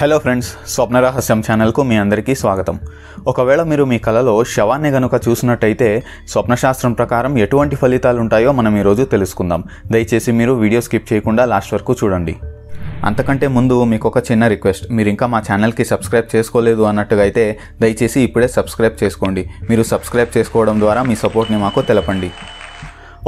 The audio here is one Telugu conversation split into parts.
హలో ఫ్రెండ్స్ స్వప్నరహస్యం ఛానల్కు మీ అందరికీ స్వాగతం ఒకవేళ మీరు మీ కలలో శవాన్ని గనుక చూసినట్టయితే స్వప్నశాస్త్రం ప్రకారం ఎటువంటి ఫలితాలు ఉంటాయో మనం ఈరోజు తెలుసుకుందాం దయచేసి మీరు వీడియో స్కిప్ చేయకుండా లాస్ట్ వరకు చూడండి అంతకంటే ముందు మీకు ఒక చిన్న రిక్వెస్ట్ మీరు ఇంకా మా ఛానల్కి సబ్స్క్రైబ్ చేసుకోలేదు అన్నట్టుగా అయితే దయచేసి ఇప్పుడే సబ్స్క్రైబ్ చేసుకోండి మీరు సబ్స్క్రైబ్ చేసుకోవడం ద్వారా మీ సపోర్ట్ని మాకు తెలపండి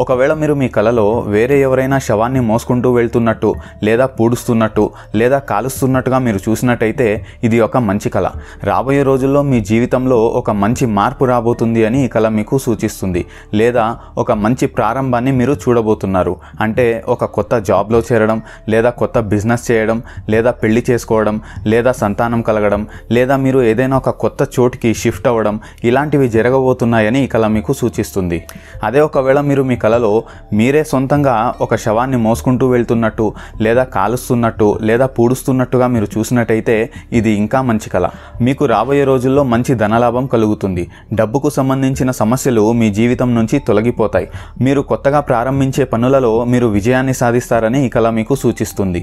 ఒకవేళ మీరు మీ కలలో వేరే ఎవరైనా శవాన్ని మోసుకుంటూ వెళ్తున్నట్టు లేదా పూడుస్తున్నట్టు లేదా కాలుస్తున్నట్టుగా మీరు చూసినట్టయితే ఇది ఒక మంచి కళ రాబోయే రోజుల్లో మీ జీవితంలో ఒక మంచి మార్పు రాబోతుంది అని ఈ కళ మీకు సూచిస్తుంది లేదా ఒక మంచి ప్రారంభాన్ని మీరు చూడబోతున్నారు అంటే ఒక కొత్త జాబ్లో చేరడం లేదా కొత్త బిజినెస్ చేయడం లేదా పెళ్లి చేసుకోవడం లేదా సంతానం కలగడం లేదా మీరు ఏదైనా ఒక కొత్త చోటుకి షిఫ్ట్ అవ్వడం ఇలాంటివి జరగబోతున్నాయని ఈ కళ మీకు సూచిస్తుంది అదే ఒకవేళ మీరు మీ కళ కళలో మీరే సొంతంగా ఒక శవాన్ని మోసుకుంటూ వెళ్తున్నట్టు లేదా కాలుస్తున్నట్టు లేదా పూడుస్తున్నట్టుగా మీరు చూసినట్టయితే ఇది ఇంకా మంచి కళ మీకు రాబోయే రోజుల్లో మంచి ధనలాభం కలుగుతుంది డబ్బుకు సంబంధించిన సమస్యలు మీ జీవితం నుంచి తొలగిపోతాయి మీరు కొత్తగా ప్రారంభించే పనులలో మీరు విజయాన్ని సాధిస్తారని ఈ కళ మీకు సూచిస్తుంది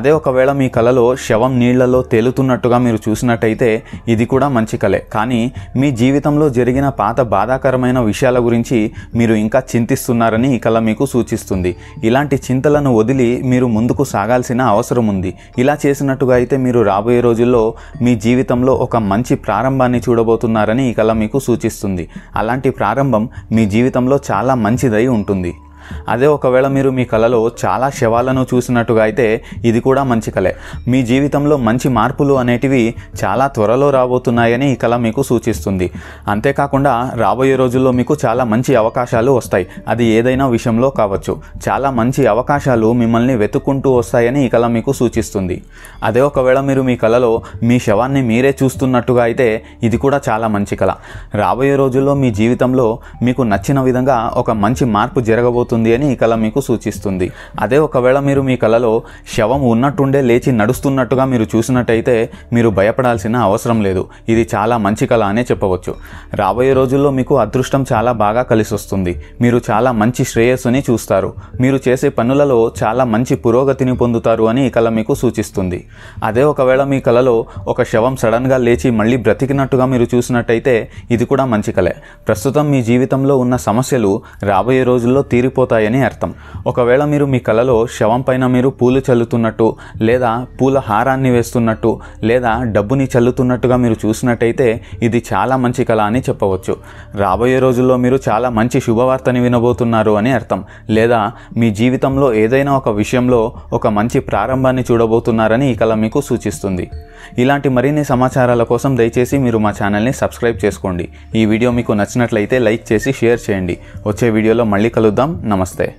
అదే ఒకవేళ మీ కళలో శవం నీళ్లలో తేలుతున్నట్టుగా మీరు చూసినట్టయితే ఇది కూడా మంచి కళే కానీ మీ జీవితంలో జరిగిన పాత బాధాకరమైన విషయాల గురించి మీరు ఇంకా చింతిస్తూ చేస్తున్నారని ఈ కళ మీకు సూచిస్తుంది ఇలాంటి చింతలను వదిలి మీరు ముందుకు సాగాల్సిన అవసరం ఉంది ఇలా చేసినట్టుగా అయితే మీరు రాబోయే రోజుల్లో మీ జీవితంలో ఒక మంచి ప్రారంభాన్ని చూడబోతున్నారని ఈ కళ మీకు సూచిస్తుంది అలాంటి ప్రారంభం మీ జీవితంలో చాలా మంచిదై ఉంటుంది అదే ఒకవేళ మీరు మీ కళలో చాలా శవాలను చూసినట్టుగా అయితే ఇది కూడా మంచి కళే మీ జీవితంలో మంచి మార్పులు అనేటివి చాలా త్వరలో రాబోతున్నాయని ఈ కళ మీకు సూచిస్తుంది అంతేకాకుండా రాబోయే రోజుల్లో మీకు చాలా మంచి అవకాశాలు వస్తాయి అది ఏదైనా విషయంలో కావచ్చు చాలా మంచి అవకాశాలు మిమ్మల్ని వెతుక్కుంటూ వస్తాయని ఈ కళ మీకు సూచిస్తుంది అదే ఒకవేళ మీరు మీ కళలో మీ శవాన్ని మీరే చూస్తున్నట్టుగా అయితే ఇది కూడా చాలా మంచి కళ రాబోయే రోజుల్లో మీ జీవితంలో మీకు నచ్చిన విధంగా ఒక మంచి మార్పు జరగబోతుంది ఉంటుంది అని ఈ కళ మీకు సూచిస్తుంది అదే ఒకవేళ మీరు మీ కళలో శవం ఉన్నట్టుండే లేచి నడుస్తున్నట్టుగా మీరు చూసినట్టయితే మీరు భయపడాల్సిన అవసరం లేదు ఇది చాలా మంచి కళ అనే చెప్పవచ్చు రాబోయే రోజుల్లో మీకు అదృష్టం చాలా బాగా కలిసి వస్తుంది మీరు చాలా మంచి శ్రేయస్సుని చూస్తారు మీరు చేసే పనులలో చాలా మంచి పురోగతిని పొందుతారు అని ఈ కళ మీకు సూచిస్తుంది అదే ఒకవేళ మీ కళలో ఒక శవం సడన్గా లేచి మళ్ళీ బ్రతికినట్టుగా మీరు చూసినట్టయితే ఇది కూడా మంచి కళే ప్రస్తుతం మీ జీవితంలో ఉన్న సమస్యలు రాబోయే రోజుల్లో తీరిపోతాయి పోతాయని అర్థం ఒకవేళ మీరు మీ కలలో శవం పైన మీరు పూలు చల్లుతున్నట్టు లేదా పూల హారాన్ని వేస్తున్నట్టు లేదా డబ్బుని చల్లుతున్నట్టుగా మీరు చూసినట్టయితే ఇది చాలా మంచి కళ అని చెప్పవచ్చు రాబోయే రోజుల్లో మీరు చాలా మంచి శుభవార్తని వినబోతున్నారు అని అర్థం లేదా మీ జీవితంలో ఏదైనా ఒక విషయంలో ఒక మంచి ప్రారంభాన్ని చూడబోతున్నారని ఈ కళ మీకు సూచిస్తుంది ఇలాంటి మరిన్ని సమాచారాల కోసం దయచేసి మీరు మా ఛానల్ని సబ్స్క్రైబ్ చేసుకోండి ఈ వీడియో మీకు నచ్చినట్లయితే లైక్ చేసి షేర్ చేయండి వచ్చే వీడియోలో మళ్ళీ కలుద్దాం नमस्ते